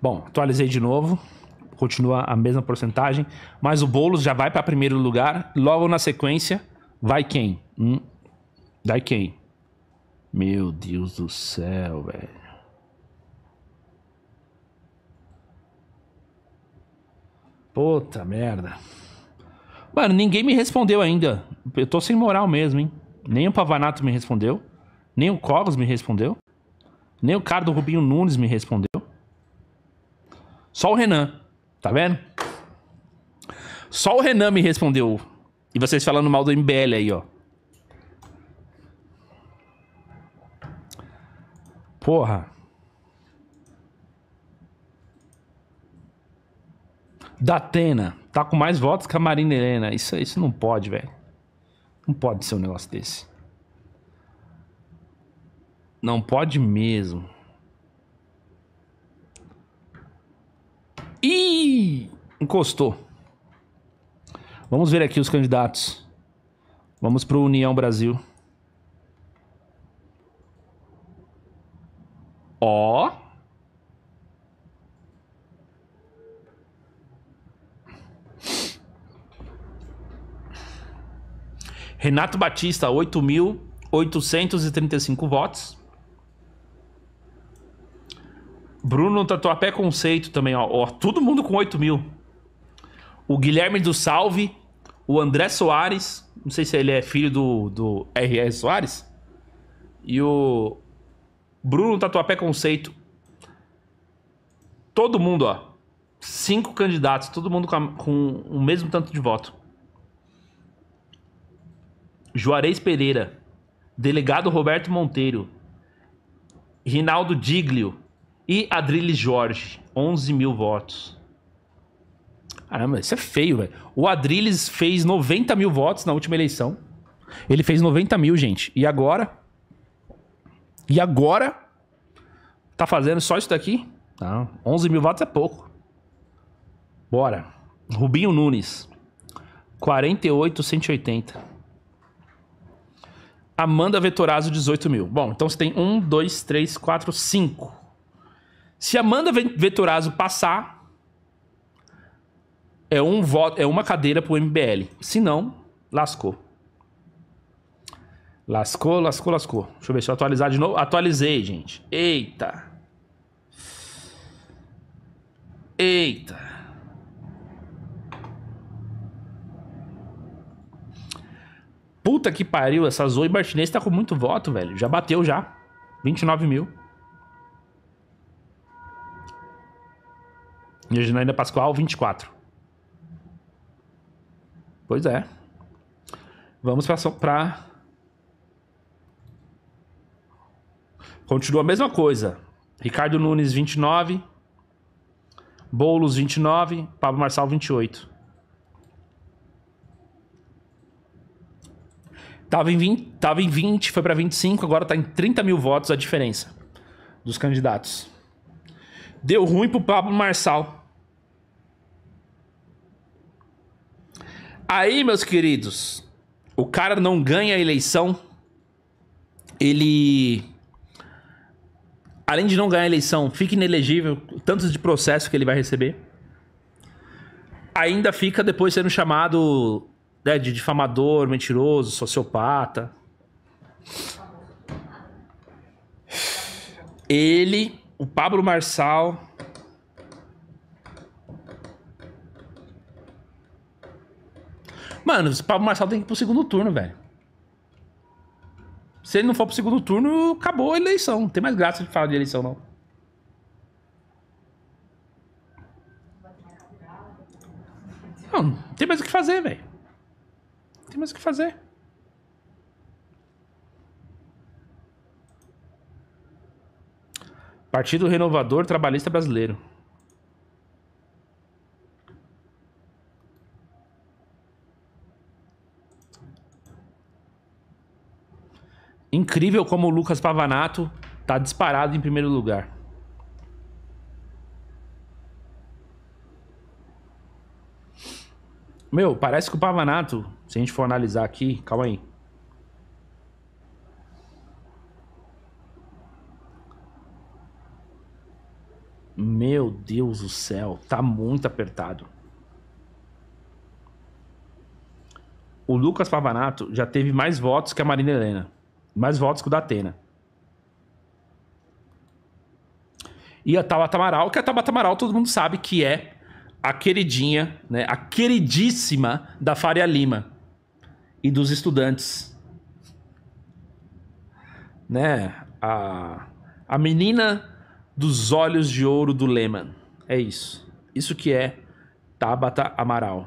Bom, atualizei de novo. Continua a mesma porcentagem. Mas o Boulos já vai para primeiro lugar. Logo na sequência, vai quem? Hum? Vai quem? Meu Deus do céu, velho. Puta merda. Mano, ninguém me respondeu ainda. Eu tô sem moral mesmo, hein? Nem o Pavanato me respondeu. Nem o Cogos me respondeu. Nem o cara do Rubinho Nunes me respondeu. Só o Renan. Tá vendo? Só o Renan me respondeu. E vocês falando mal do MBL aí, ó. Porra. Datena. Tá com mais votos que a Marina Helena. Isso, isso não pode, velho. Não pode ser um negócio desse. Não pode mesmo. encostou. Vamos ver aqui os candidatos. Vamos para o União Brasil. Ó. Renato Batista, 8.835 votos. Bruno Tatuapé Conceito também, ó. ó todo mundo com 8 mil o Guilherme do Salve, o André Soares, não sei se ele é filho do, do R.R. Soares, e o Bruno Tatuapé Conceito. Todo mundo, ó. Cinco candidatos, todo mundo com, a, com o mesmo tanto de voto. Juarez Pereira, delegado Roberto Monteiro, Rinaldo Diglio e Adrilles Jorge, 11 mil votos. Caramba, isso é feio, velho. O Adrilles fez 90 mil votos na última eleição. Ele fez 90 mil, gente. E agora? E agora? Tá fazendo só isso daqui? Não. 11 mil votos é pouco. Bora. Rubinho Nunes. 48, 180. Amanda Vetorazzo, 18 mil. Bom, então você tem 1, 2, 3, 4, 5. Se Amanda Vetorazzo passar, é um voto, é uma cadeira pro MBL. Se não, lascou. Lascou, lascou, lascou. Deixa eu ver se eu atualizar de novo. Atualizei, gente. Eita. Eita. Puta que pariu, essa Zoe Martinez tá com muito voto, velho. Já bateu já. 29 mil. E a Janaína Pascoal, 24. Pois é. Vamos para... Continua a mesma coisa. Ricardo Nunes, 29. Boulos, 29. Pablo Marçal, 28. Tava em 20, tava em 20 foi para 25, agora tá em 30 mil votos a diferença dos candidatos. Deu ruim pro Pablo Marçal. Aí, meus queridos, o cara não ganha a eleição. Ele. Além de não ganhar a eleição, fica inelegível, tantos de processo que ele vai receber. Ainda fica depois sendo chamado né, de difamador, mentiroso, sociopata. Ele, o Pablo Marçal, Mano, o Pablo Marçal tem que ir pro segundo turno, velho. Se ele não for pro segundo turno, acabou a eleição. Não tem mais graça de falar de eleição, não. Não, não tem mais o que fazer, velho. Não tem mais o que fazer. Partido Renovador Trabalhista Brasileiro. Incrível como o Lucas Pavanato tá disparado em primeiro lugar. Meu, parece que o Pavanato, se a gente for analisar aqui, calma aí. Meu Deus do céu, tá muito apertado. O Lucas Pavanato já teve mais votos que a Marina Helena. Mais votos que o da Atena. E a Tabata Amaral, que a Tabata Amaral todo mundo sabe que é a queridinha, né, a queridíssima da Faria Lima e dos estudantes. Né? A, a menina dos olhos de ouro do Lehman. É isso. Isso que é Tabata Amaral.